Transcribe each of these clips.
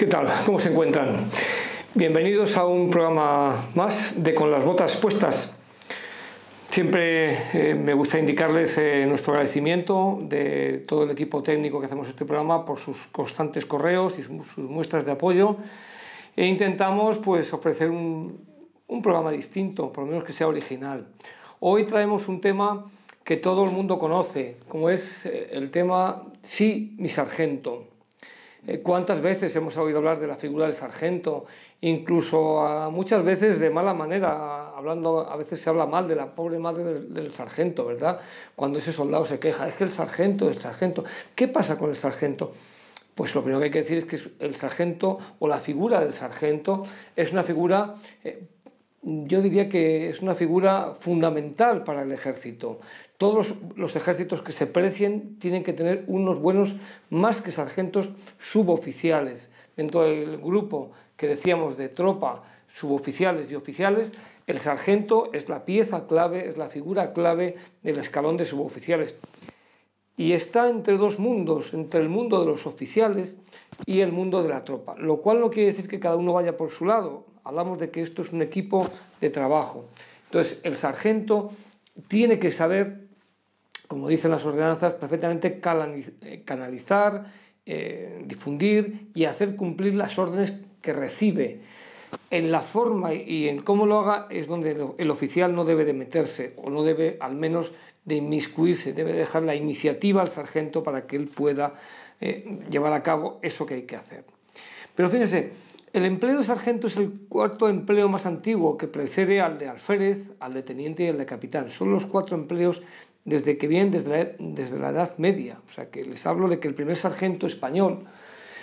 ¿Qué tal? ¿Cómo se encuentran? Bienvenidos a un programa más de Con las botas puestas. Siempre eh, me gusta indicarles eh, nuestro agradecimiento de todo el equipo técnico que hacemos este programa por sus constantes correos y sus, muestras de apoyo. E intentamos pues, ofrecer un, un programa distinto, por lo menos que sea original. Hoy traemos un tema que todo el mundo conoce, como es eh, el tema Sí, mi sargento. Eh, ¿Cuántas veces hemos oído hablar de la figura del sargento? Incluso ah, muchas veces de mala manera, hablando, a veces se habla mal de la pobre madre del, sargento, ¿verdad? Cuando ese soldado se queja, es que el sargento, el sargento. ¿Qué pasa con el sargento? Pues lo primero que hay que decir es que el sargento o la figura del sargento es una figura... Eh, yo diría que es una figura fundamental para el ejército. Todos los ejércitos que se precien tienen que tener unos buenos, más que sargentos, suboficiales. Dentro del grupo que decíamos de tropa, suboficiales y oficiales, el sargento es la pieza clave, es la figura clave del escalón de suboficiales. Y está entre dos mundos, entre el mundo de los oficiales y el mundo de la tropa, lo cual no quiere decir que cada uno vaya por su lado, Hablamos de que esto es un equipo de trabajo. Entonces, el sargento tiene que saber, como dicen las ordenanzas, perfectamente eh, canalizar, eh, difundir y hacer cumplir las órdenes que recibe. En la forma y en cómo lo haga es donde el oficial no debe de meterse o no debe al menos de inmiscuirse, debe dejar la iniciativa al sargento para que él pueda eh, llevar a cabo eso que hay que hacer. Pero fíjense, el empleo de sargento es el cuarto empleo más antiguo que precede al de alférez, al de teniente y al de capitán. Son los cuatro empleos desde que vienen desde la, desde la Edad Media. O sea que les hablo de que el primer sargento español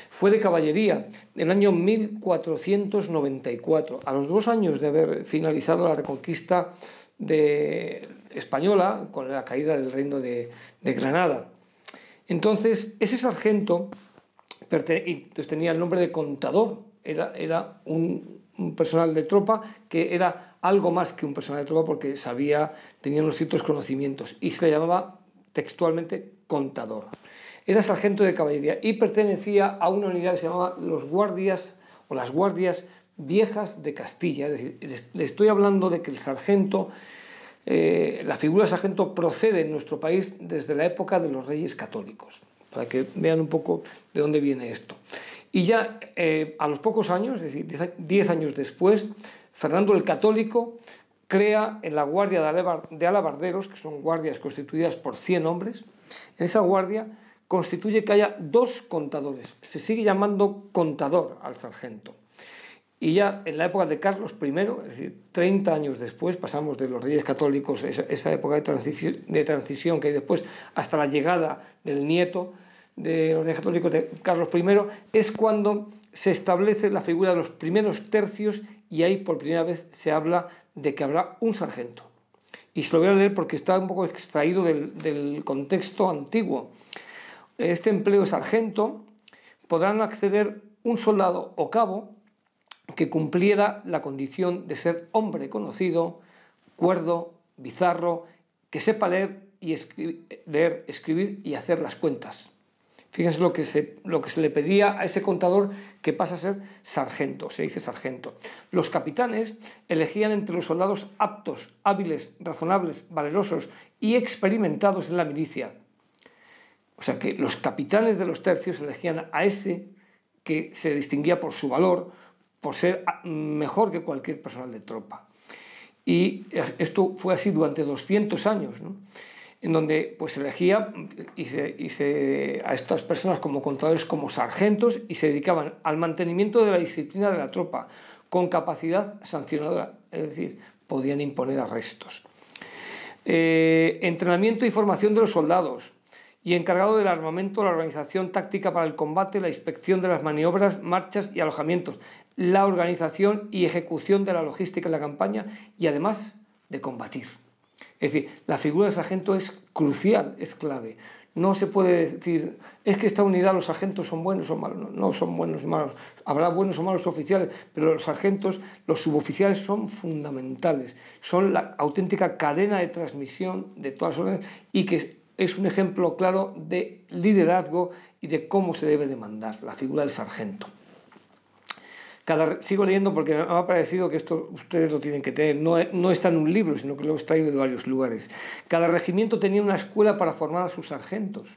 fue de caballería en el año 1494. A los dos años de haber finalizado la reconquista de española con la caída del reino de, de Granada. Entonces, ese sargento tenía el nombre de contador era, un, personal de tropa que era algo más que un personal de tropa porque sabía, tenía unos ciertos conocimientos y se le llamaba textualmente contador. Era sargento de caballería y pertenecía a una unidad que se llamaba los guardias o las guardias viejas de Castilla. Es decir, le estoy hablando de que el sargento, eh, la figura de sargento procede en nuestro país desde la época de los reyes católicos, para que vean un poco de dónde viene esto. Y ya eh, a los pocos años, es decir, 10 años después, Fernando el Católico crea en la Guardia de Alabarderos, que son guardias constituidas por 100 hombres, en esa guardia constituye que haya dos contadores. Se sigue llamando contador al sargento. Y ya en la época de Carlos I, es decir, 30 años después, pasamos de los reyes católicos, esa, época de transición que hay después, hasta la llegada del nieto, de los Orden de Carlos I, es cuando se establece la figura de los primeros tercios y ahí por primera vez se habla de que habrá un sargento. Y se lo voy a leer porque está un poco extraído del, contexto antiguo. Este empleo sargento podrán acceder un soldado o cabo que cumpliera la condición de ser hombre conocido, cuerdo, bizarro, que sepa leer, y leer, escribir y hacer las cuentas. Fíjense lo que, se, lo que se le pedía a ese contador que pasa a ser sargento, se dice sargento. Los capitanes elegían entre los soldados aptos, hábiles, razonables, valerosos y experimentados en la milicia. O sea que los capitanes de los tercios elegían a ese que se distinguía por su valor, por ser ah, mejor que cualquier personal de tropa. Y eh, esto fue así durante 200 años. ¿no? en donde pues se elegía a estas personas como contadores como sargentos y se dedicaban al mantenimiento de la disciplina de la tropa con capacidad sancionadora, es decir, podían imponer arrestos. Eh, entrenamiento y formación de los soldados y encargado del armamento, la organización táctica para el combate, la inspección de las maniobras, marchas y alojamientos, la organización y ejecución de la logística en la campaña y además de combatir. Es decir, la figura del sargento es crucial, es clave. No se puede decir, es que esta unidad, los sargentos son buenos o malos. No, son buenos o malos. Habrá buenos o malos oficiales, pero los sargentos, los suboficiales son fundamentales. Son la auténtica cadena de transmisión de todas las órdenes y que es un ejemplo claro de liderazgo y de cómo se debe demandar la figura del sargento. Cada, sigo leyendo porque me ha parecido que esto ustedes lo tienen que tener. No, no está en un libro, sino que lo he extraído de varios lugares. Cada regimiento tenía una escuela para formar a sus sargentos.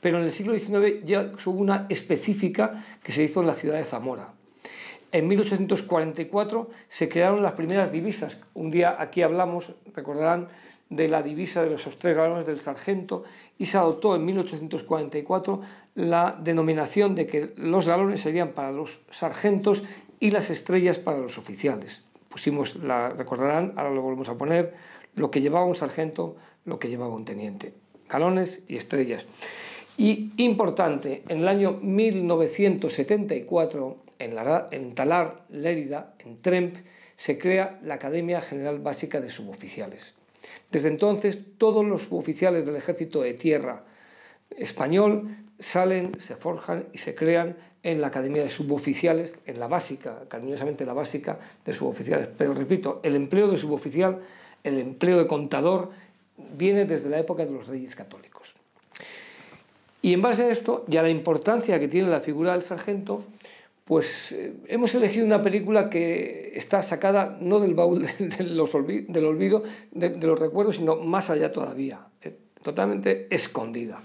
Pero en el siglo XIX ya hubo una específica que se hizo en la ciudad de Zamora. En 1844 se crearon las primeras divisas. Un día aquí hablamos, recordarán, de la divisa de los tres galones del sargento y se adoptó en 1844 la denominación de que los galones serían para los sargentos y las estrellas para los oficiales. Pusimos, la recordarán, ahora lo volvemos a poner, lo que llevaba un sargento, lo que llevaba un teniente. Galones y estrellas. Y importante, en el año 1974, en, la, en Talar, Lérida, en Tremp, se crea la Academia General Básica de Suboficiales. Desde entonces, todos los suboficiales del ejército de tierra español salen, se forjan y se crean en la Academia de Suboficiales, en la básica, cariñosamente la básica de suboficiales. Pero repito, el empleo de suboficial, el empleo de contador, viene desde la época de los reyes católicos. Y en base a esto ya la importancia que tiene la figura del sargento, pues eh, hemos elegido una película que está sacada no del baúl del olvido, de, los recuerdos, sino más allá todavía, eh, totalmente escondida.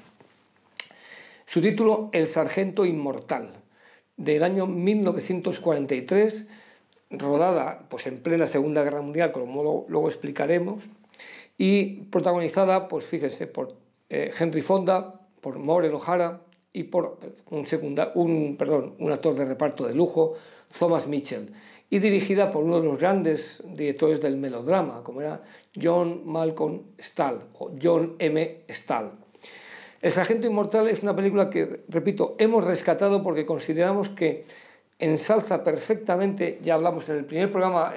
Su título, El Sargento Inmortal, del año 1943, rodada pues, en plena Segunda Guerra Mundial, como luego explicaremos, y protagonizada, pues fíjense, por eh, Henry Fonda, por Maureen O'Hara, y por un, un, perdón, un actor de reparto de lujo, Thomas Mitchell, y dirigida por uno de los grandes directores del melodrama, como era John Malcolm Stahl o John M. Stahl. El Sargento Inmortal es una película que, repito, hemos rescatado porque consideramos que ensalza perfectamente, ya hablamos en el primer programa,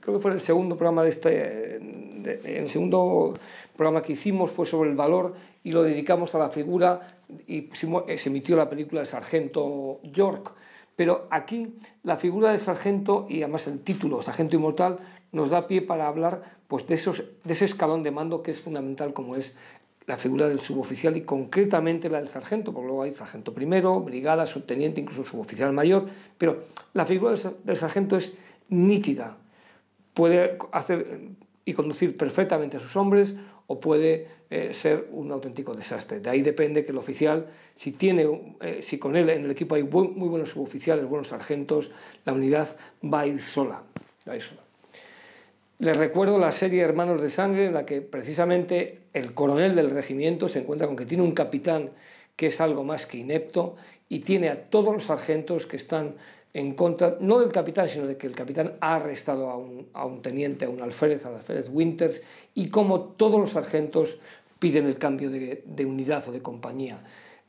creo que fue el segundo programa de este, en el segundo programa que hicimos fue sobre el valor y lo dedicamos a la figura y eh, se emitió la película de Sargento York. Pero aquí la figura del sargento y además el título, sargento inmortal, nos da pie para hablar pues, de, esos, de ese escalón de mando que es fundamental como es la figura del suboficial y concretamente la del sargento, porque luego hay sargento primero, brigada, subteniente, incluso suboficial mayor, pero la figura del sargento es nítida. Puede hacer y conducir perfectamente a sus hombres o puede eh, ser un auténtico desastre. De ahí depende que el oficial, si, tiene, eh, si con él en el equipo hay muy buenos suboficiales, buenos sargentos, la unidad va a ir sola. Va a ir sola. Les recuerdo la serie Hermanos de Sangre, en la que precisamente el coronel del regimiento se encuentra con que tiene un capitán que es algo más que inepto y tiene a todos los sargentos que están en contra, no del capitán, sino de que el capitán ha arrestado a un, teniente, a un alférez, al alférez Winters, y como todos los sargentos piden el cambio de, unidad o de compañía.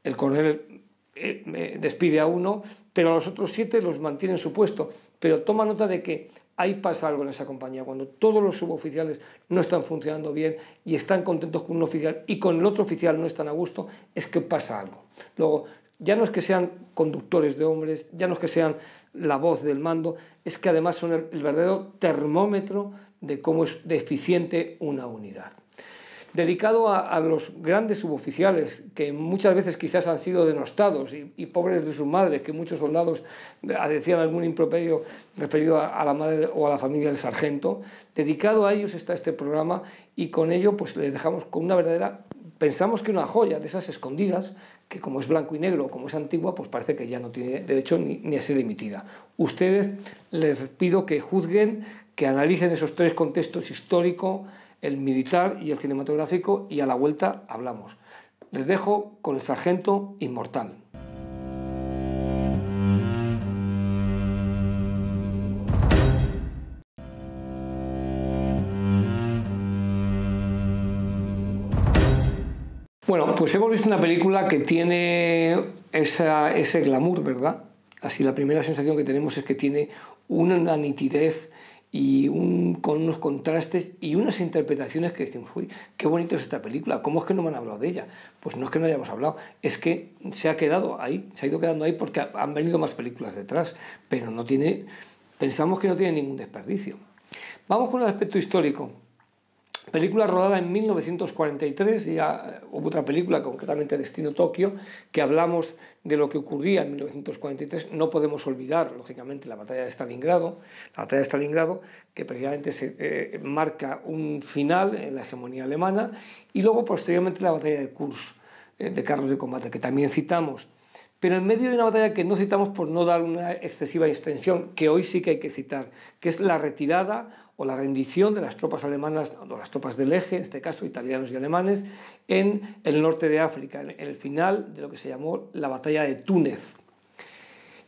El coronel eh, despide a uno, pero a los otros siete los mantiene en su puesto. Pero toma nota de que ahí pasa algo en esa compañía, cuando todos los suboficiales no están funcionando bien y están contentos con un oficial y con el otro oficial no están a gusto, es que pasa algo. Luego, ya no es que sean conductores de hombres, ya no es que sean la voz del mando, es que además son el, verdadero termómetro de cómo es deficiente una unidad. Dedicado a, los grandes suboficiales, que muchas veces quizás han sido denostados y, pobres de sus madres, que muchos soldados eh, decían algún improperio referido a, la madre o a la familia del sargento, dedicado a ellos está este programa y con ello pues les dejamos con una verdadera, pensamos que una joya de esas escondidas que como es blanco y negro, como es antigua, pues parece que ya no tiene derecho ni, ni a ser emitida. Ustedes les pido que juzguen, que analicen esos tres contextos, histórico, el militar y el cinematográfico, y a la vuelta hablamos. Les dejo con el sargento inmortal. Pues hemos visto una película que tiene ese glamour, ¿verdad? Así la primera sensación que tenemos es que tiene una nitidez y con unos contrastes y unas interpretaciones que decimos, uy, qué bonito es esta película, ¿cómo es que no me han hablado de ella? Pues no es que no hayamos hablado, es que se ha quedado ahí, se ha ido quedando ahí porque han venido más películas detrás, pero no tiene, pensamos que no tiene ningún desperdicio. Vamos con el aspecto histórico película rodada en 1943 y eh, hubo otra película, concretamente Destino Tokio, que hablamos de lo que ocurría en 1943. No podemos olvidar, lógicamente, la batalla de Stalingrado, la batalla de Stalingrado, que precisamente eh, marca un final en la hegemonía alemana, y luego posteriormente la batalla de Kursk, eh, de carros de combate, que también citamos pero en medio de una batalla que no citamos por no dar una excesiva extensión, que hoy sí que hay que citar, que es la retirada o la rendición de las tropas alemanas, o las tropas del eje, en este caso italianos y alemanes, en el norte de África, en el final de lo que se llamó la batalla de Túnez.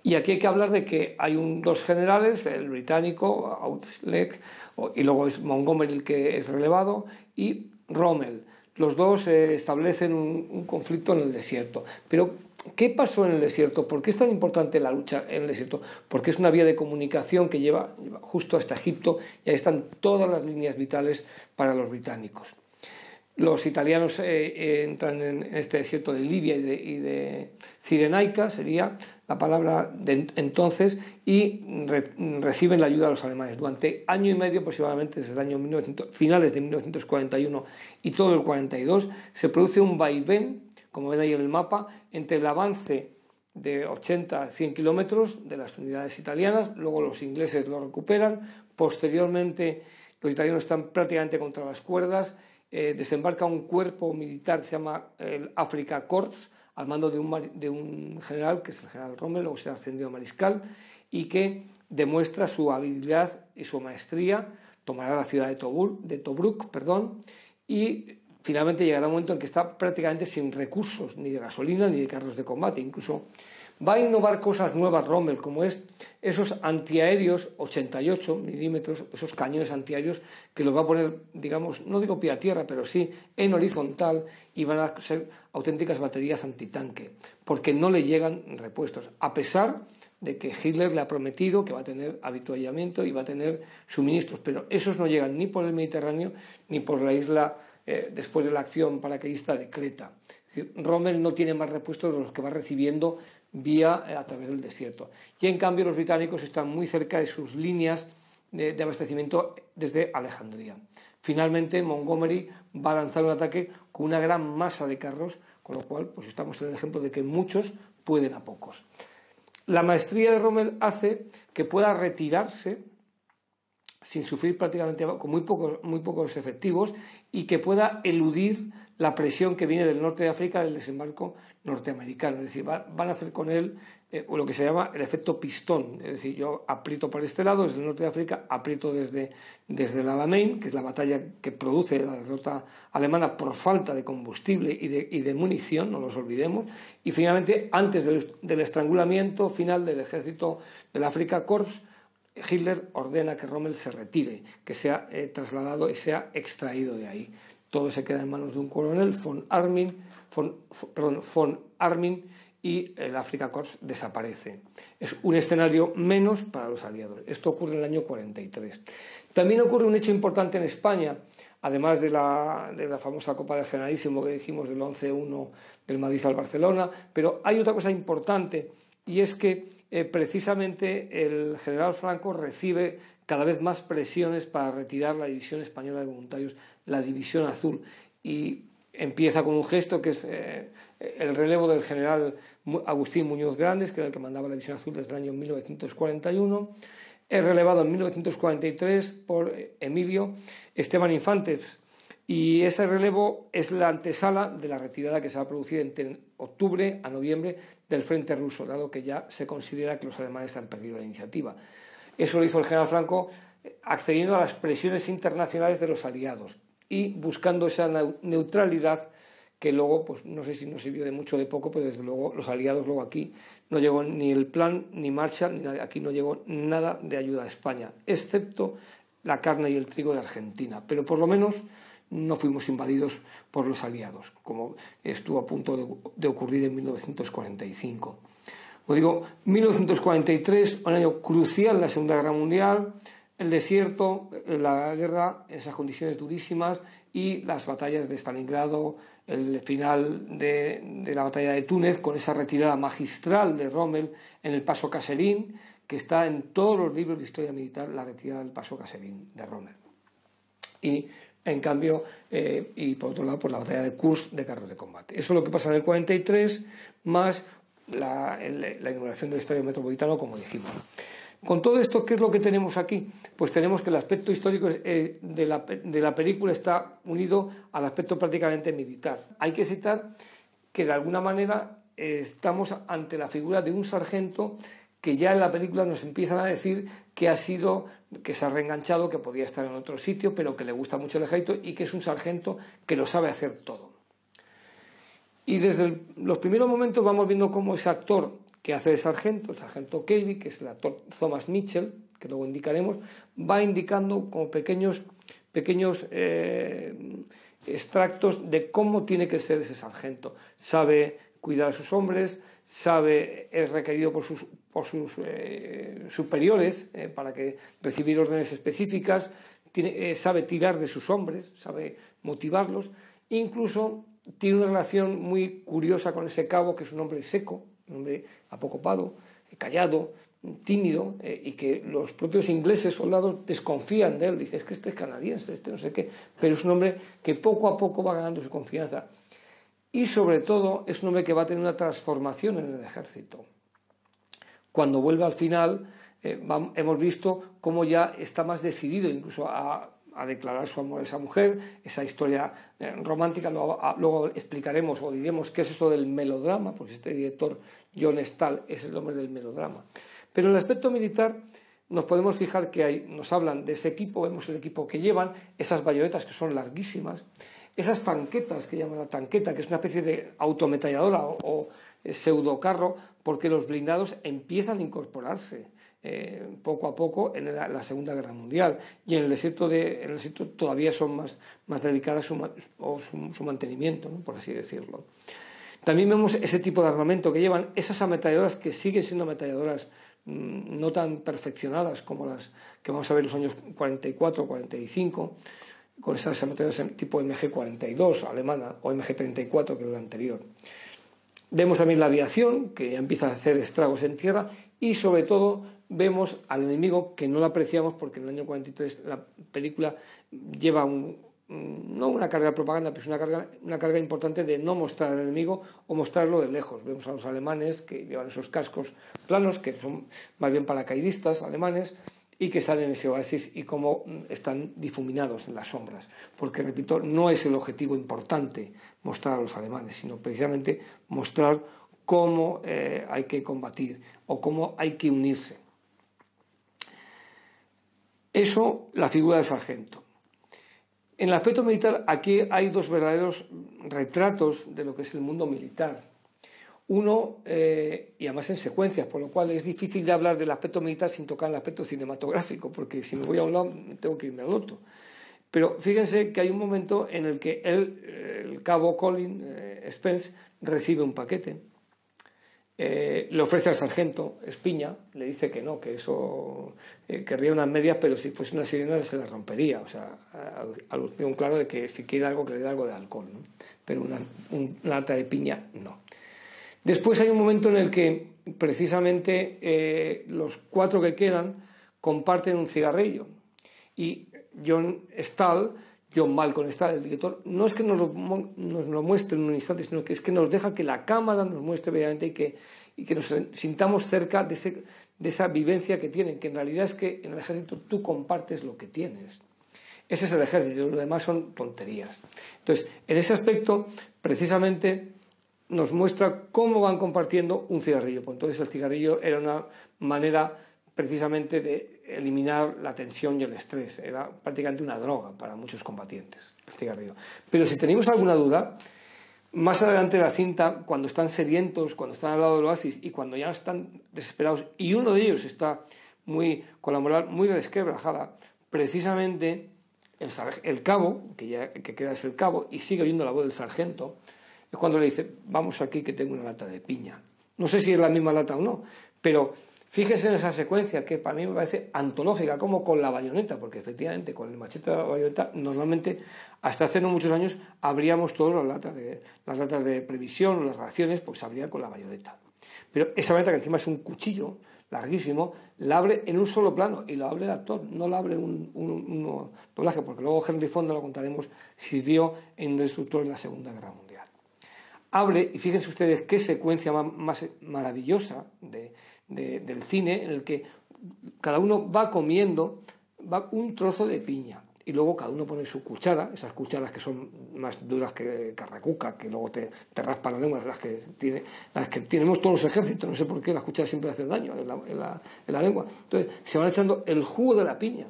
Y aquí hay que hablar de que hay un, dos generales, el británico, Outsleck, y luego es Montgomery el que es relevado, y Rommel. Los dos eh, establecen un, un conflicto en el desierto. Pero ¿Qué pasó en el desierto? ¿Por qué es tan importante la lucha en el desierto? Porque es una vía de comunicación que lleva, justo hasta Egipto y ahí están todas las líneas vitales para los británicos. Los italianos eh, eh, entran en este desierto de Libia y de, y Cirenaica, sería la palabra de entonces, y reciben la ayuda de los alemanes. Durante año y medio aproximadamente, desde el año 1900, finales de 1941 y todo el 42, se produce un vaivén como ven ahí en el mapa, entre el avance de 80 a 100 kilómetros de las unidades italianas, luego los ingleses lo recuperan, posteriormente los italianos están prácticamente contra las cuerdas, eh, desembarca un cuerpo militar que se llama el Africa Corps, al mando de un, general, que es el general Rommel, luego se ha ascendió a mariscal, y que demuestra su habilidad y su maestría, tomará la ciudad de, de Tobruk perdón, y finalmente llegará un momento en que está prácticamente sin recursos, ni de gasolina, ni de carros de combate. Incluso va a innovar cosas nuevas Rommel, como es esos antiaéreos 88 milímetros, esos cañones antiaéreos que los va a poner, digamos, no digo pie a tierra, pero sí en horizontal y van a ser auténticas baterías antitanque, porque no le llegan repuestos, a pesar de que Hitler le ha prometido que va a tener habituallamiento y va a tener suministros, pero esos no llegan ni por el Mediterráneo ni por la isla eh, después de la acción paracaidista de Creta. Es decir, Rommel no tiene más repuestos de los que va recibiendo vía eh, a través del desierto. Y en cambio los británicos están muy cerca de sus líneas de, abastecimiento desde Alejandría. Finalmente Montgomery va a lanzar un ataque con una gran masa de carros, con lo cual pues estamos en el ejemplo de que muchos pueden a pocos. La maestría de Rommel hace que pueda retirarse sin sufrir prácticamente con muy pocos, efectivos y que pueda eludir la presión que viene del norte de África del desembarco norteamericano. Es decir, van a hacer con él eh, lo que se llama el efecto pistón. Es decir, yo aprieto por este lado, desde el norte de África, aprieto desde, desde la Alamein, que es la batalla que produce la derrota alemana por falta de combustible y de, munición, no nos olvidemos. Y finalmente, antes del, del estrangulamiento final del ejército del África Corps, Hitler ordena que Rommel se retire, que sea eh, trasladado y sea extraído de ahí. Todo se queda en manos de un coronel, von Armin, von, Armin y el Africa Corps desaparece. Es un escenario menos para los aliados. Esto ocurre en el año 43. También ocurre un hecho importante en España, además de la, famosa Copa de Generalísimo que dijimos del 11-1 del Madrid al Barcelona, pero hay otra cosa importante y es que eh, precisamente el general Franco recibe cada vez más presiones para retirar la División Española de Voluntarios, la División Azul, y empieza con un gesto que es eh, el relevo del general Agustín Muñoz Grandes, que era el que mandaba la División Azul desde el año 1941. Es relevado en 1943 por eh, Emilio Esteban Infantes, y ese relevo es la antesala de la retirada que se va a producir entre octubre a noviembre del frente ruso, dado que ya se considera que los alemanes han perdido la iniciativa. Eso lo hizo el general Franco accediendo a las presiones internacionales de los aliados y buscando esa neutralidad que luego, pues no sé si nos sirvió de mucho o de poco, pero desde luego los aliados luego aquí no llegó ni el plan, ni marcha, ni aquí no llegó nada de ayuda a España, excepto la carne y el trigo de Argentina. Pero por lo menos no fuimos invadidos por los aliados, como estuvo a punto de, ocurrir en 1945. Como digo, 1943, un año crucial en la Segunda Guerra Mundial, el desierto, la guerra, esas condiciones durísimas y las batallas de Stalingrado, el final de, de, la batalla de Túnez con esa retirada magistral de Rommel en el paso Caserín, que está en todos los libros de historia militar, la retirada del paso Caserín de Rommel. Y en cambio, eh, y por otro lado, por pues, la batalla de Kursk de carros de combate. Eso es lo que pasa en el 43, más la, la inauguración del Estadio Metropolitano, como dijimos. Con todo esto, ¿qué es lo que tenemos aquí? Pues tenemos que el aspecto histórico eh, de la, de la película está unido al aspecto prácticamente militar. Hay que citar que de alguna manera estamos ante la figura de un sargento que ya en la película nos empiezan a decir que ha sido, que se ha reenganchado, que podía estar en otro sitio, pero que le gusta mucho el ejército y que es un sargento que lo sabe hacer todo. Y desde los primeros momentos vamos viendo cómo ese actor que hace el sargento, el sargento Kelly, que es el actor Thomas Mitchell, que luego indicaremos, va indicando como pequeños, pequeños eh, extractos de cómo tiene que ser ese sargento. Sabe cuidar a sus hombres, sabe es requerido por sus, eh, superiores eh, para que recibir órdenes específicas, eh, sabe tirar de sus hombres, sabe motivarlos, incluso tiene una relación muy curiosa con ese cabo, que es un hombre seco, un hombre apocopado, callado, tímido, y que los propios ingleses soldados desconfían de él, dicen, es que este es canadiense, este no sé qué, pero es un hombre que poco a poco va ganando su confianza y sobre todo es un hombre que va a tener una transformación en el ejército. Cuando vuelve al final, eh, hemos visto cómo ya está más decidido incluso a, declarar su amor a esa mujer, esa historia eh, romántica, luego, explicaremos o diremos qué es eso del melodrama, porque este director John Stahl es el hombre del melodrama. Pero en el aspecto militar nos podemos fijar que nos hablan de ese equipo, vemos el equipo que llevan, esas bayonetas que son larguísimas, esas tanquetas que llaman la tanqueta, que es una especie de autometalladora o, pseudocarro, porque los blindados empiezan a incorporarse. Eh, poco a poco en la, Segunda Guerra Mundial. Y en el desierto, de, todavía son más, delicadas su, o su, mantenimiento, por así decirlo. También vemos ese tipo de armamento que llevan, esas ametalladoras que siguen siendo ametalladoras mm, no tan perfeccionadas como las que vamos a ver en los años 44, 45, con esas ametralladoras tipo MG-42 alemana o MG-34, que era la anterior. Vemos también la aviación, que empieza a hacer estragos en tierra, y sobre todo vemos al enemigo que no lo apreciamos porque en el año 43 la película lleva no una carga de propaganda, pero una carga, una carga importante de no mostrar al enemigo o mostrarlo de lejos. Vemos a los alemanes que llevan esos cascos planos, que son más bien paracaidistas alemanes, y que salen en ese oasis y cómo mm, están difuminados en las sombras. Porque, repito, no es el objetivo importante mostrar a los alemanes, sino precisamente mostrar cómo eh, hay que combatir o cómo hay que unirse. Eso, la figura del sargento. En el aspecto militar, aquí hay dos verdaderos retratos de lo que es el mundo militar uno, eh, y además en secuencias, por lo cual es difícil de hablar del aspecto militar sin tocar el aspecto cinematográfico, porque si me voy a un lado tengo que irme al otro. Pero fíjense que hay un momento en el que él, eh, el cabo Colin eh, Spence recibe un paquete, le ofrece al sargento Espiña, le dice que no, que eso querría unas medias, pero si fuese una sirena se la rompería. O sea, alusión claro de que si quiere algo, que le dé algo de alcohol, pero una lata de piña no. Después hay un momento en el que precisamente eh, los cuatro que quedan comparten un cigarrillo. Y John Stahl, John Malcolm Stahl, el director, no es que nos lo, muestre en un instante, sino que es que nos deja que la cámara nos muestre verdaderamente y que, nos sintamos cerca de, de esa vivencia que tienen, que en realidad es que en el ejército tú compartes lo que tienes. Ese es el ejército, lo demás son tonterías. Entonces, en ese aspecto, precisamente, nos muestra cómo van compartiendo un cigarrillo. Pues entonces el cigarrillo era una manera precisamente de eliminar la tensión y el estrés. Era prácticamente una droga para muchos combatientes, el cigarrillo. Pero si tenemos alguna duda, más adelante de la cinta, cuando están sedientos, cuando están al lado del oasis y cuando ya están desesperados, y uno de ellos está muy, con la moral muy desquebrajada, precisamente el, el cabo, que ya que queda es el cabo, y sigue oyendo la voz del sargento, es cuando le dice, vamos aquí que tengo una lata de piña. No sé si es la misma lata o no, pero fíjese en esa secuencia que para mí me parece antológica, como con la bayoneta, porque efectivamente con el machete de la bayoneta normalmente hasta hace no muchos años abríamos todas las latas de, las latas de previsión, las raciones, pues se abrían con la bayoneta. Pero esa bayoneta que encima es un cuchillo larguísimo, la abre en un solo plano y lo abre el actor, no la abre un, doblaje, porque luego Henry Fonda lo contaremos, sirvió en destructor en la Segunda Guerra Mundial hable, y fíjense ustedes qué secuencia más maravillosa de, del cine, en el que cada uno va comiendo va un trozo de piña y luego cada uno pone su cuchara, esas cucharas que son más duras que carracuca, que luego te, raspa la lengua, las que, tiene, las que tenemos todos los ejércitos, no sé por qué las cucharas siempre hacen daño en la, en la, en la lengua. Entonces se van echando el jugo de la piña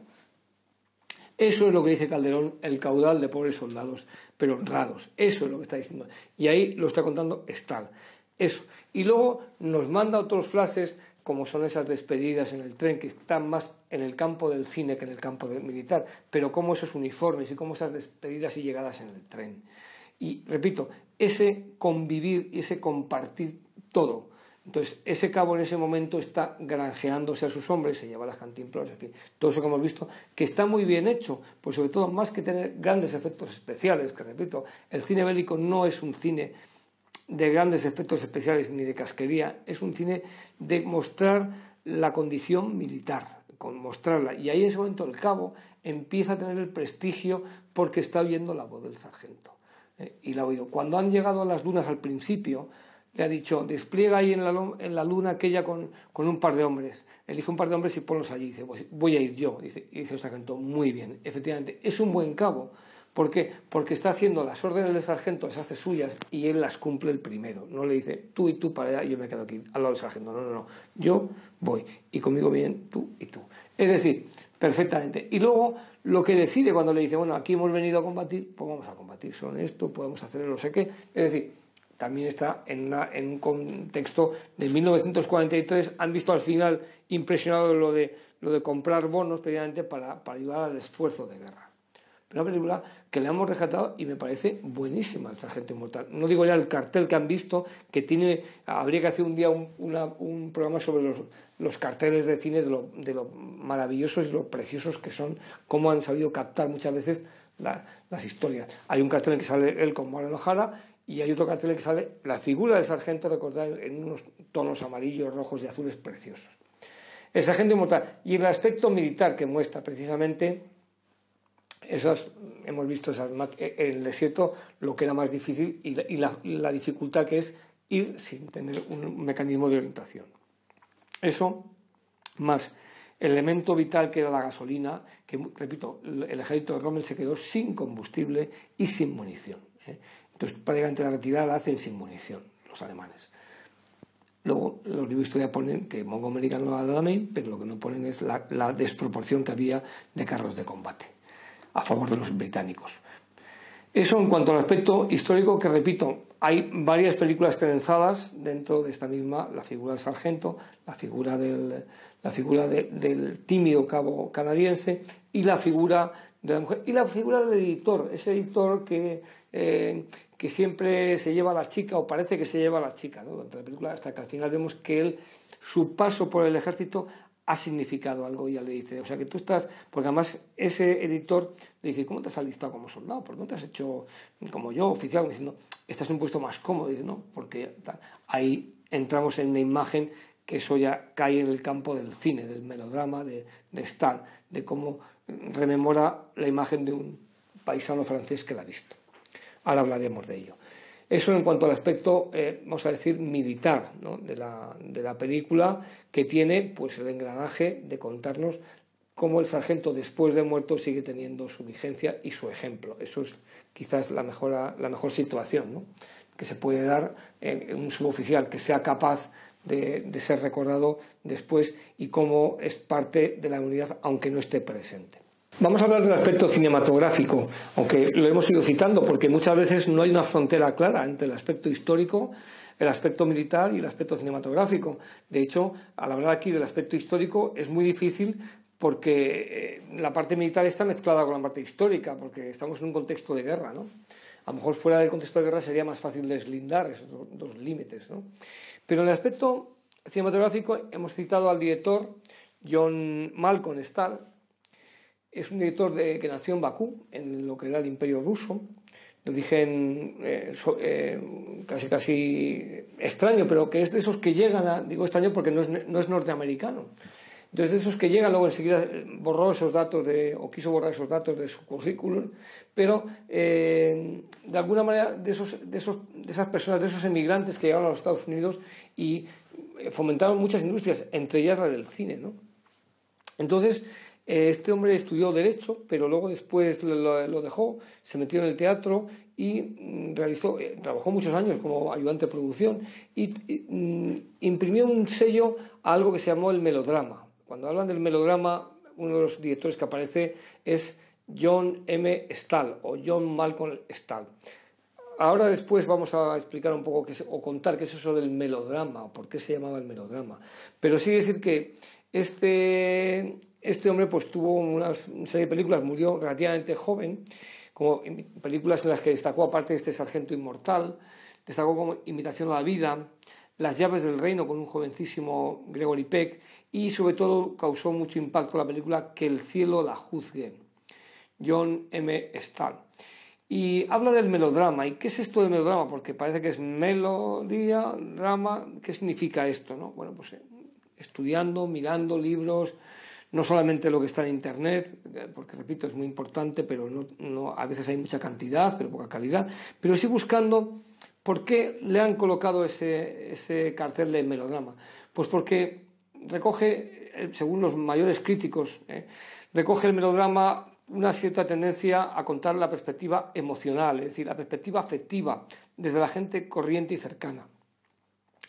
eso es lo que dice Calderón, el caudal de pobres soldados, pero honrados. Eso es lo que está diciendo. Y ahí lo está contando Stahl. Eso. Y luego nos manda otros flashes, como son esas despedidas en el tren, que están más en el campo del cine que en el campo del militar, pero cómo esos uniformes y cómo esas despedidas y llegadas en el tren. Y repito, ese convivir y ese compartir todo entonces, ese cabo en ese momento está granjeándose a sus hombres, se lleva las cantimploras, en fin, todo eso que hemos visto, que está muy bien hecho, pues sobre todo más que tener grandes efectos especiales, que repito, el cine bélico no es un cine de grandes efectos especiales ni de casquería, es un cine de mostrar la condición militar, con mostrarla. Y ahí en ese momento el cabo empieza a tener el prestigio porque está oyendo la voz del sargento. Eh, y la ha oído. Cuando han llegado a las dunas al principio, le ha dicho, despliega ahí en la, en la luna aquella con, con, un par de hombres, elige un par de hombres y ponlos allí. Dice, pues voy a ir yo, y dice el sargento, muy bien, efectivamente, es un buen cabo. ¿Por qué? Porque está haciendo las órdenes del sargento, las hace suyas y él las cumple el primero. No le dice, tú y tú para allá, yo me quedo aquí, al lado del sargento. No, no, no, yo voy y conmigo vienen tú y tú. Es decir, perfectamente. Y luego lo que decide cuando le dice, bueno, aquí hemos venido a combatir, pues vamos a combatir, son esto, podemos hacer no sé qué. Es decir, también está en, un contexto de 1943. Han visto al final impresionado lo de, comprar bonos precisamente para, para ayudar al esfuerzo de guerra. Una película que le hemos rescatado y me parece buenísima, El Sargento Inmortal. No digo ya el cartel que han visto, que tiene habría que hacer un día un, programa sobre los, carteles de cine, de lo, de maravillosos y lo preciosos que son, cómo han sabido captar muchas veces las historias. Hay un cartel en que sale él con Mario y hay otro cartel que sale la figura del sargento recordada en unos tonos amarillos, rojos y azules preciosos. El sargento inmortal y el aspecto militar que muestra precisamente hemos visto en eh, el desierto lo que era más difícil y la, dificultad que es ir sin tener un mecanismo de orientación. Eso más el elemento vital que era la gasolina, que repito, el ejército de Rommel se quedó sin combustible y sin munición. ¿eh? Entonces, prácticamente la retirada la hacen sin munición los alemanes. Luego, los libros de ponen que Montgomery ganó a mí, pero lo que no ponen es la, desproporción que había de carros de combate a favor de los británicos. Eso en cuanto al aspecto histórico, que repito, hay varias películas trenzadas dentro de esta misma, la figura del sargento, la figura del, del tímido cabo canadiense y la figura de la mujer y la figura del editor, ese editor que eh, que siempre se lleva a la chica o parece que se lleva a la chica durante la película, hasta que al final vemos que él, su paso por el ejército ha significado algo, y ya le dice. O sea que tú estás, porque además ese editor le dice, ¿cómo te has alistado como soldado? ¿Por qué no te has hecho como yo, oficial? Diciendo, estás en un puesto más cómodo. Dice, no, porque ahí entramos en una imagen que eso ya cae en el campo del cine, del melodrama, de, de de cómo rememora la imagen de un paisano francés que la ha visto. Ahora hablaremos de ello. Eso en cuanto al aspecto, eh, vamos a decir, militar de, la, película, que tiene pues, el engranaje de contarnos cómo el sargento después de muerto sigue teniendo su vigencia y su ejemplo. Eso es quizás la mejor, situación que se puede dar en un suboficial que sea capaz de, ser recordado después y cómo es parte de la unidad aunque no esté presente. Vamos a hablar del aspecto cinematográfico, aunque lo hemos ido citando, porque muchas veces no hay una frontera clara entre el aspecto histórico, el aspecto militar y el aspecto cinematográfico. De hecho, al hablar aquí del aspecto histórico es muy difícil porque eh, la parte militar está mezclada con la parte histórica, porque estamos en un contexto de guerra, ¿no? A lo mejor fuera del contexto de guerra sería más fácil deslindar esos dos, límites, ¿no? Pero en el aspecto cinematográfico hemos citado al director John Malcolm Stall. Es un director que nació en Bakú, en lo que era el Imperio Ruso, de origen eh, eh, casi casi extraño, pero que es de esos que llegan a, digo extraño porque no es, norteamericano. Entonces, de esos que llegan, luego enseguida eh, borró esos datos de, o quiso borrar esos datos de su currículum, pero de alguna manera de, esas personas, de esos emigrantes que llegaron a los Estados Unidos y fomentaron muchas industrias, entre ellas la del cine. Entonces, este hombre estudió Derecho, pero luego después lo, dejó, se metió en el teatro y mm, realizó, eh, trabajó muchos años como ayudante de producción y, mm, imprimió un sello a algo que se llamó el melodrama. Cuando hablan del melodrama, uno de los directores que aparece es John M. Stahl o John Malcolm Stahl. Ahora después vamos a explicar un poco o contar qué es eso del melodrama, por qué se llamaba el melodrama. Pero sí decir que este este hombre pues tuvo una serie de películas, murió relativamente joven, como películas en las que destacó aparte este Sargento Inmortal, destacó como imitación a la Vida, Las llaves del reino con un jovencísimo Gregory Peck y sobre todo causó mucho impacto la película Que el cielo la juzgue, John M. Starr. Y habla del melodrama. ¿Y qué es esto de melodrama? Porque parece que es melodía, drama. ¿Qué significa esto? Bueno, pues eh, estudiando, mirando libros, no solamente lo que está en Internet, eh, porque repito, es muy importante, pero no, a veces hay mucha cantidad, pero poca calidad, pero sí buscando por qué le han colocado ese, cartel de melodrama. Pues porque recoge, eh, según los mayores críticos, eh, recoge el melodrama una cierta tendencia a contar la perspectiva emocional, es decir, la perspectiva afectiva, desde la gente corriente y cercana.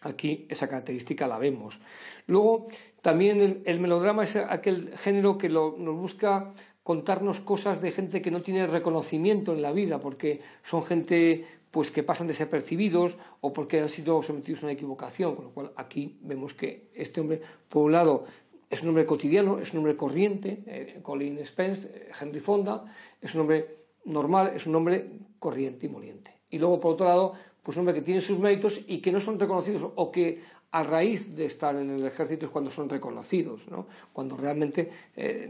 Aquí esa característica la vemos. Luego, también el, melodrama es aquel género que nos busca contarnos cosas de gente que no tiene reconocimiento en la vida, porque son gente pues que pasan desapercibidos o porque han sido sometidos a una equivocación, con lo cual aquí vemos que este hombre, por un lado, es un hombre cotidiano, es un hombre corriente, eh, Colin Spence, eh, Henry Fonda, es un hombre normal, es un hombre corriente y moliente. Y luego, por otro lado, pues un hombre que tiene sus méritos y que no son reconocidos o que a raíz de estar en el ejército es cuando son reconocidos, cuando realmente eh,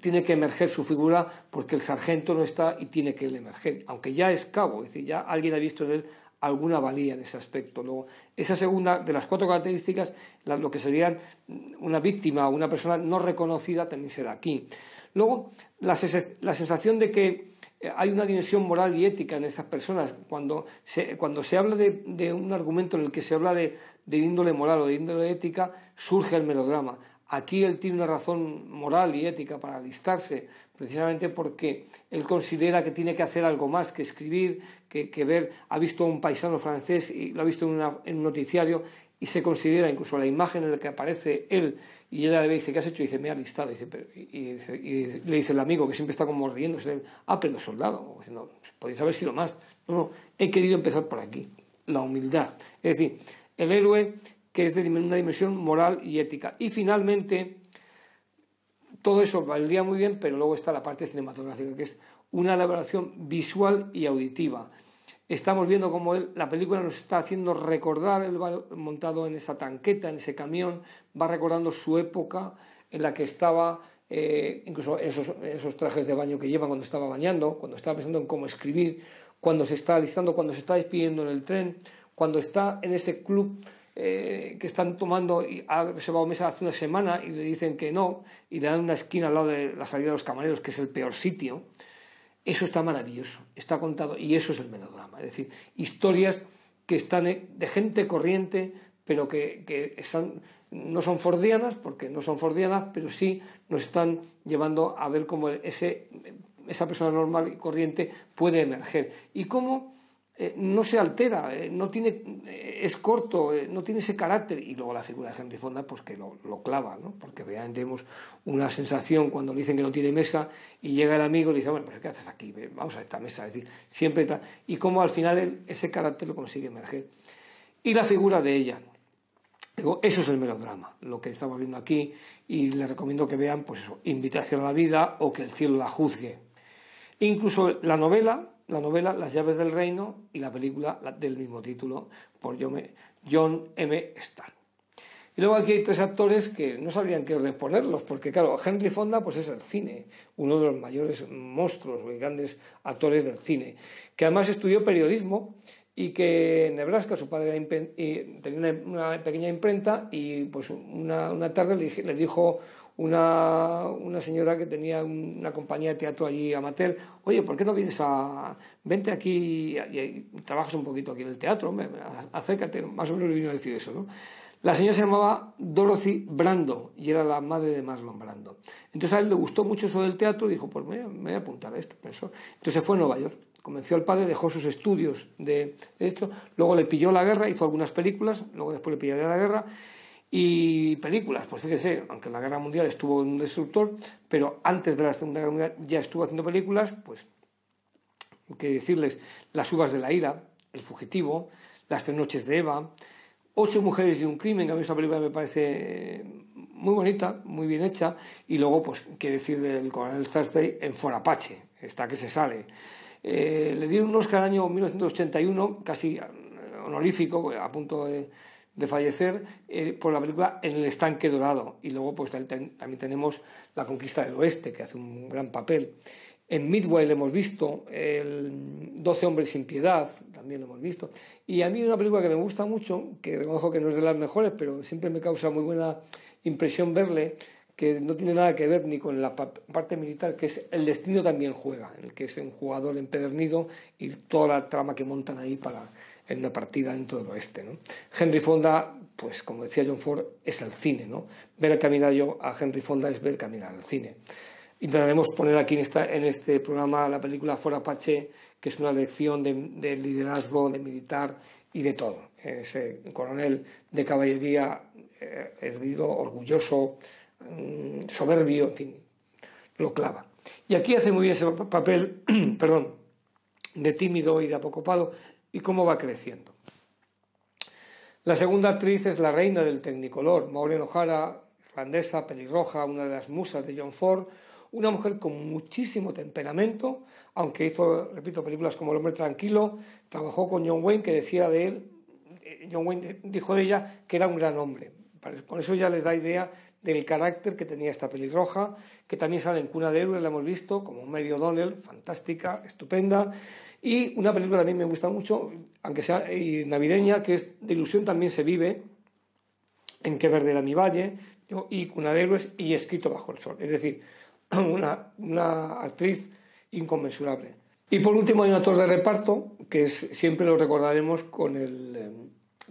tiene que emerger su figura porque el sargento no está y tiene que emerger, aunque ya es cabo, es decir, ya alguien ha visto en él alguna valía en ese aspecto. Luego, esa segunda de las cuatro características, lo que serían una víctima o una persona no reconocida, también será aquí. Luego, la, sensación de que eh, hay una dimensión moral y ética en esas personas. Cuando se, habla de, un argumento en el que se habla de de índole moral o de índole ética, surge el melodrama. Aquí él tiene una razón moral y ética para alistarse, precisamente porque él considera que tiene que hacer algo más que escribir, que, ver, ha visto a un paisano francés y lo ha visto en, un noticiario y se considera incluso la imagen en la que aparece él y ella le dice, ¿qué has hecho? Y dice, me he alistado. Y, le dice el amigo, que siempre está como riéndose, ah, pero soldado, podéis haber sido más. No, no, he querido empezar por aquí, la humildad. Es decir, el héroe, que es de una dimensión moral y ética. Y finalmente, todo eso valdría muy bien, pero luego está la parte cinematográfica, que es una elaboración visual y auditiva. Estamos viendo cómo la película nos está haciendo recordar, él va montado en esa tanqueta, en ese camión, va recordando su época en la que estaba, eh, incluso esos, esos trajes de baño que lleva cuando estaba bañando, cuando estaba pensando en cómo escribir, cuando se está alistando, cuando se está despidiendo en el tren, cuando está en ese club eh, que están tomando y ha reservado mesa hace una semana y le dicen que no y le dan una esquina al lado de la salida de los camareros, que es el peor sitio, eso está maravilloso, está contado y eso es el melodrama, es decir, historias que están eh, de gente corriente, pero que, están, no son fordianas, porque no son fordianas, pero sí nos están llevando a ver cómo esa persona normal y corriente puede emerger y cómo eh, no se altera, eh, no tiene, eh, es corto, no tiene ese carácter. Y luego la figura de Henry Fonda, pues que lo, clava, ¿no? porque vean, tenemos una sensación cuando le dicen que no tiene mesa y llega el amigo y le dice, bueno, pues ¿qué haces aquí? Vamos a esta mesa. Es decir, siempre está. Y cómo al final ese carácter lo consigue emerger. Y la figura de ella. eso es el melodrama, lo que estamos viendo aquí. Y les recomiendo que vean, pues eso, Invitación a la vida o que el cielo la juzgue. incluso la novela la novela Las llaves del reino y la película del mismo título por John e, M. Stall. Y luego aquí hay tres actores que no sabrían qué reponerlos, porque claro, Henry Fonda pues es el cine, uno de los mayores monstruos o grandes actores del cine, que además estudió periodismo y que en Nebraska su padre eh, tenía una, pequeña imprenta y pues una, tarde le dijo una, una señora que tenía una compañía de teatro allí amateur, oye, ¿por qué no vienes a... vente aquí y, trabajas un poquito aquí en el teatro, hombre, acércate, más o menos le vino a decir eso, ¿no? La señora se llamaba Dorothy Brando y era la madre de Marlon Brando. Entonces a él le gustó mucho eso del teatro y dijo, pues me, me voy a apuntar a esto, pensó. Entonces se fue a Nueva York convenció al padre, dejó sus estudios de, esto... hecho, luego le pilló la guerra, hizo algunas películas, luego después le pilló la guerra, y películas, pues fíjese, aunque en la Guerra Mundial estuvo en un destructor, pero antes de la Segunda Guerra Mundial ya estuvo haciendo películas, pues, que decirles, Las uvas de la ira, El fugitivo, Las tres noches de Eva, Ocho mujeres y un crimen, que a mí esa película me parece eh, muy bonita, muy bien hecha, y luego, pues, qué decir del coronel Thursday en Forapache, está que se sale. Eh, le dieron un Oscar el año 1981, casi eh, honorífico, a punto de de fallecer eh, por la película En el estanque dorado. Y luego pues también tenemos La conquista del oeste, que hace un gran papel. En Midway lo hemos visto, el 12 hombres sin piedad también lo hemos visto. Y a mí una película que me gusta mucho, que reconozco que no es de las mejores, pero siempre me causa muy buena impresión verle, que no tiene nada que ver ni con la parte militar, que es El destino también juega, el que es un jugador empedernido y toda la trama que montan ahí para en una partida dentro del oeste. Henry Fonda, pues como decía John Ford, es el cine. ¿no? Ver caminar yo a Henry Fonda es ver caminar al cine. Intentaremos poner aquí en, este programa la película Fora Apache, que es una lección de, liderazgo, de militar y de todo. Ese coronel de caballería herido, eh, orgulloso, mm, soberbio, en fin, lo clava. Y aquí hace muy bien ese papel, perdón, de tímido y de apocopado y cómo va creciendo. La segunda actriz es la reina del tecnicolor, Maureen O'Hara, irlandesa, pelirroja, una de las musas de John Ford, una mujer con muchísimo temperamento, aunque hizo, repito, películas como El hombre tranquilo, trabajó con John Wayne que decía de él, eh, John Wayne dijo de ella que era un gran hombre. Con eso ya les da idea del carácter que tenía esta pelirroja, que también sale en Cuna de Héroes, la hemos visto, como medio O'Donnell, fantástica, estupenda. Y una película a mí me gusta mucho, aunque sea eh, navideña, que es De ilusión también se vive, en Que verde era mi valle, y cunadero de y Escrito bajo el sol. Es decir, una, actriz inconmensurable. Y por último hay un actor de reparto que siempre lo recordaremos con, el, eh,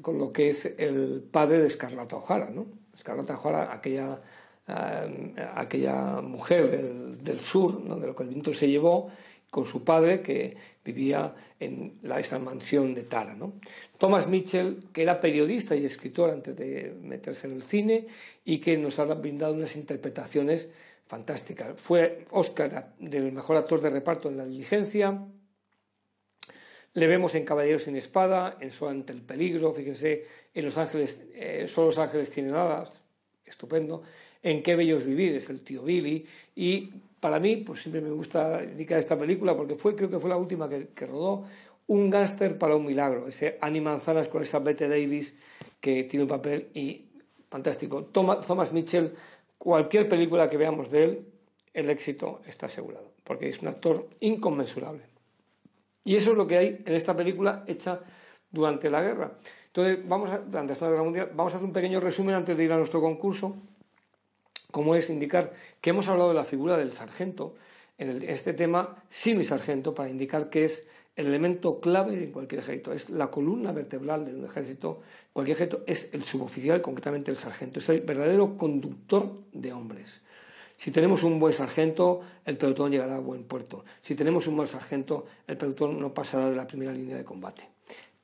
con lo que es el padre de Escarlata O'Hara. ¿no? Escarlata O'Hara, aquella, eh, aquella mujer del, sur, de lo que el viento se llevó, con su padre que vivía en la, esa mansión de Tara. ¿no? Thomas Mitchell, que era periodista y escritor antes de meterse en el cine y que nos ha brindado unas interpretaciones fantásticas. Fue Oscar del mejor actor de reparto en La Diligencia. Le vemos en Caballeros sin Espada, en Su Ante el Peligro, fíjense, en Los Ángeles, eh, Solo Los Ángeles tienen alas, estupendo en Qué Bellos Vivir, es el tío Billy, y para mí, pues siempre me gusta indicar esta película porque fue, creo que fue la última que, rodó, Un gángster para un milagro, ese Annie Manzanas con esa Bette Davis que tiene un papel y fantástico. Thomas, Mitchell, cualquier película que veamos de él, el éxito está asegurado, porque es un actor inconmensurable. Y eso es lo que hay en esta película hecha durante la guerra. Entonces, vamos durante la Guerra Mundial, vamos a hacer un pequeño resumen antes de ir a nuestro concurso como es indicar que hemos hablado de la figura del sargento en este tema sargento para indicar que es el elemento clave de cualquier ejército, es la columna vertebral de un ejército, cualquier ejército es el suboficial, concretamente el sargento, es el verdadero conductor de hombres. Si tenemos un buen sargento, el pelotón llegará a buen puerto. Si tenemos un mal sargento, el pelotón no pasará de la primera línea de combate.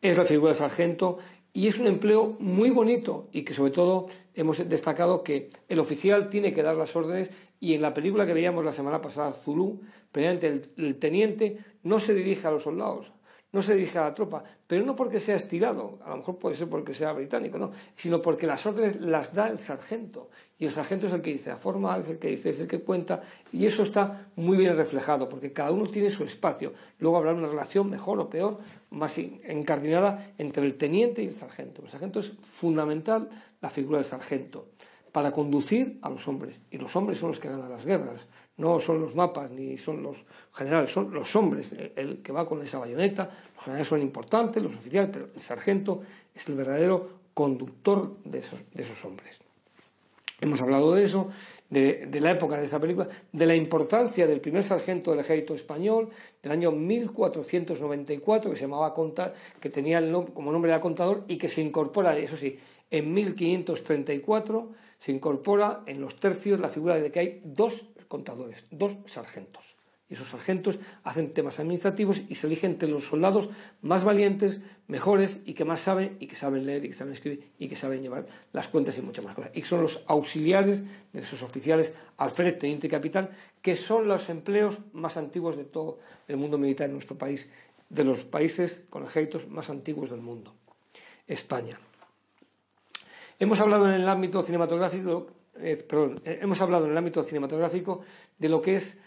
Es la figura del sargento y es un empleo muy bonito y que sobre todo hemos destacado que el oficial tiene que dar las órdenes y en la película que veíamos la semana pasada, Zulu, precisamente el, teniente no se dirige a los soldados, no se dirige a la tropa, pero no porque sea estirado, a lo mejor puede ser porque sea británico, no, sino porque las órdenes las da el sargento y el sargento es el que dice la forma, es el que dice, es el que cuenta y eso está muy bien reflejado porque cada uno tiene su espacio. Luego habrá una relación mejor o peor más encardinada entre el teniente y el sargento. El sargento es fundamental la figura del sargento para conducir a los hombres. Y los hombres son los que ganan las guerras. No son los mapas ni son los generales, son los hombres el que va con esa bayoneta. Los generales son importantes, los oficiales, pero el sargento es el verdadero conductor de esos, de esos hombres. Hemos hablado de eso, de, la época de esta película, de la importancia del primer sargento del ejército español del año 1494, que se llamaba Conta, que tenía el como nombre de contador y que se incorpora, eso sí, en 1534 se incorpora en los tercios la figura de que hay dos contadores, dos sargentos. Y esos sargentos hacen temas administrativos y se eligen entre los soldados más valientes, mejores y que más saben y que saben leer y que saben escribir y que saben llevar las cuentas y muchas más cosas. Y son los auxiliares de esos oficiales al frente, teniente capitán, que son los empleos más antiguos de todo el mundo militar en nuestro país, de los países con ejércitos más antiguos del mundo. España. Hemos hablado en el ámbito cinematográfico, eh, eh, hemos hablado en el ámbito cinematográfico de lo que es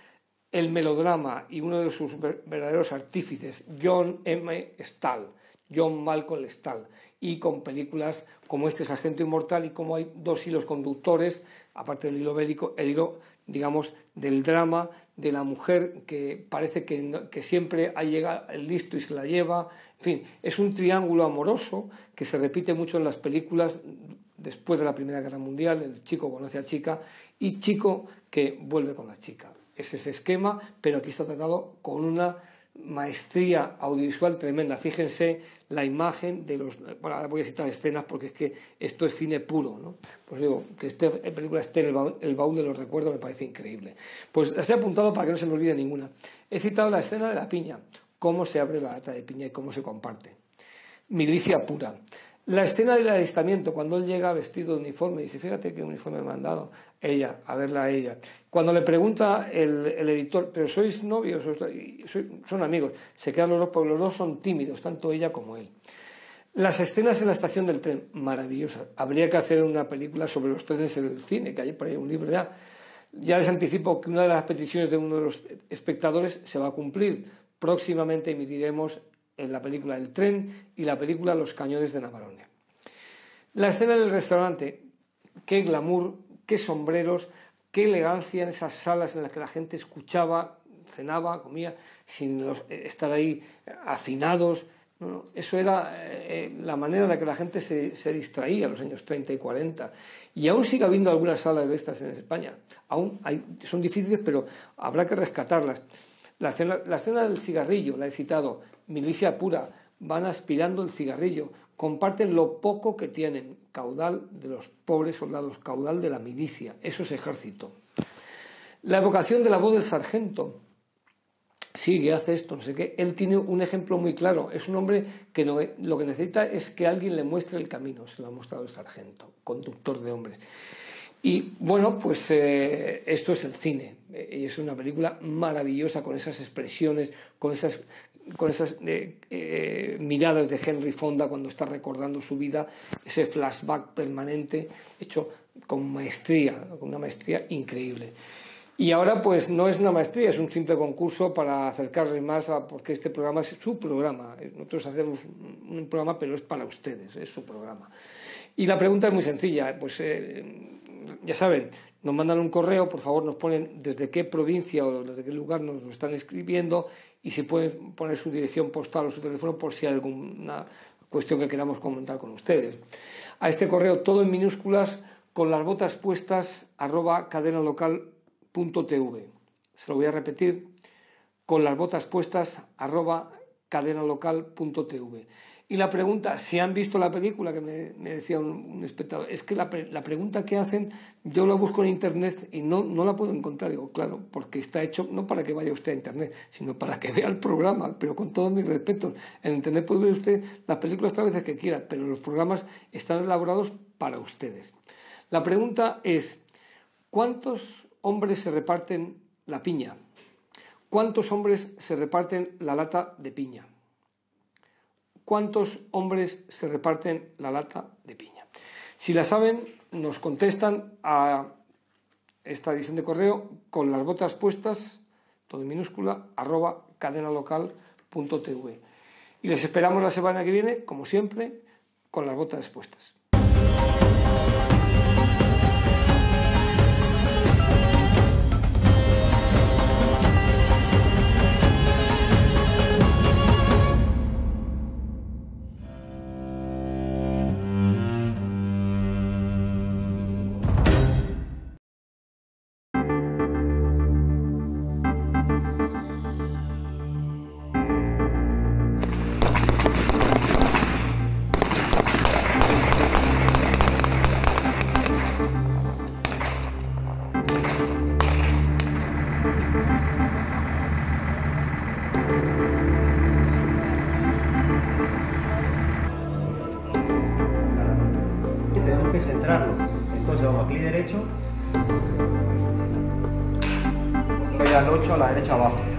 el melodrama y uno de sus verdaderos artífices, John M. Stahl, John Malcolm Stahl, y con películas como este Sargento Inmortal y como hay dos hilos conductores, aparte del hilo bélico, el hilo, digamos, del drama de la mujer que parece que, siempre ha llegado listo y se la lleva. En fin, es un triángulo amoroso que se repite mucho en las películas después de la Primera Guerra Mundial, el chico conoce a chica y chico que vuelve con la chica es ese esquema, pero aquí está tratado con una maestría audiovisual tremenda. Fíjense la imagen de los... Bueno, ahora voy a citar escenas porque es que esto es cine puro, ¿no? Pues digo, que esta película esté en el baúl, de los recuerdos me parece increíble. Pues las he apuntado para que no se me olvide ninguna. He citado la escena de la piña, cómo se abre la lata de piña y cómo se comparte. Milicia pura. La escena del alistamiento, cuando él llega vestido de uniforme, y dice, fíjate qué uniforme me han dado. Ella, a verla a ella. Cuando le pregunta el, editor, ¿pero sois novios? son amigos. Se quedan los dos, porque los dos son tímidos, tanto ella como él. Las escenas en la estación del tren, maravillosas. Habría que hacer una película sobre los trenes en el cine, que hay por ahí un libro ya. Ya les anticipo que una de las peticiones de uno de los espectadores se va a cumplir. Próximamente emitiremos la película El tren y la película Los cañones de Navarone. La escena del restaurante, qué glamour qué sombreros, qué elegancia en esas salas en las que la gente escuchaba, cenaba, comía, sin eh, estar ahí eh, hacinados. eso era eh, la manera en la que la gente se, distraía en los años 30 y 40. Y aún sigue habiendo algunas salas de estas en España. Aún hay, son difíciles, pero habrá que rescatarlas. La cena la escena del cigarrillo, la he citado, milicia pura, van aspirando el cigarrillo, comparten lo poco que tienen, caudal de los pobres soldados, caudal de la milicia, eso es ejército. La evocación de la voz del sargento, sigue, hace esto, no sé qué, él tiene un ejemplo muy claro, es un hombre que lo que necesita es que alguien le muestre el camino, se lo ha mostrado el sargento, conductor de hombres. Y bueno, pues eh, esto es el cine. Eh, y es una película maravillosa con esas expresiones, con esas con esas eh, eh, miradas de Henry Fonda cuando está recordando su vida, ese flashback permanente hecho con maestría, con una maestría increíble. Y ahora pues no es una maestría, es un simple concurso para acercarles más a, porque este programa es su programa. Nosotros hacemos un programa, pero es para ustedes, es su programa. Y la pregunta es muy sencilla, pues eh, ya saben, nos mandan un correo, por favor nos ponen desde qué provincia o desde qué lugar nos lo están escribiendo y si puede poner su dirección postal o su teléfono por si hay alguna cuestión que queramos comentar con ustedes. A este correo todo en minúsculas con las botas puestas arroba cadenalocal.tv. Se lo voy a repetir con las botas puestas arroba cadenalocal.tv. Y la pregunta, si han visto la película, que me, decía un, espectador, es que la, la, pregunta que hacen, yo la busco en Internet y no, la puedo encontrar. Digo, claro, porque está hecho no para que vaya usted a Internet, sino para que vea el programa, pero con todo mi respeto, En Internet puede ver usted las películas tal vez que quiera, pero los programas están elaborados para ustedes. La pregunta es, ¿cuántos hombres se reparten la piña? ¿Cuántos hombres se reparten la lata de piña? cuántos hombres se reparten la lata de piña. Si la saben, nos contestan a esta edición de correo con las botas puestas, todo en minúscula, arroba cadenalocal.tv. Y les esperamos la semana que viene, como siempre, con las botas puestas. centrarlo, Entonces vamos a clic derecho, voy al 8 a la derecha abajo.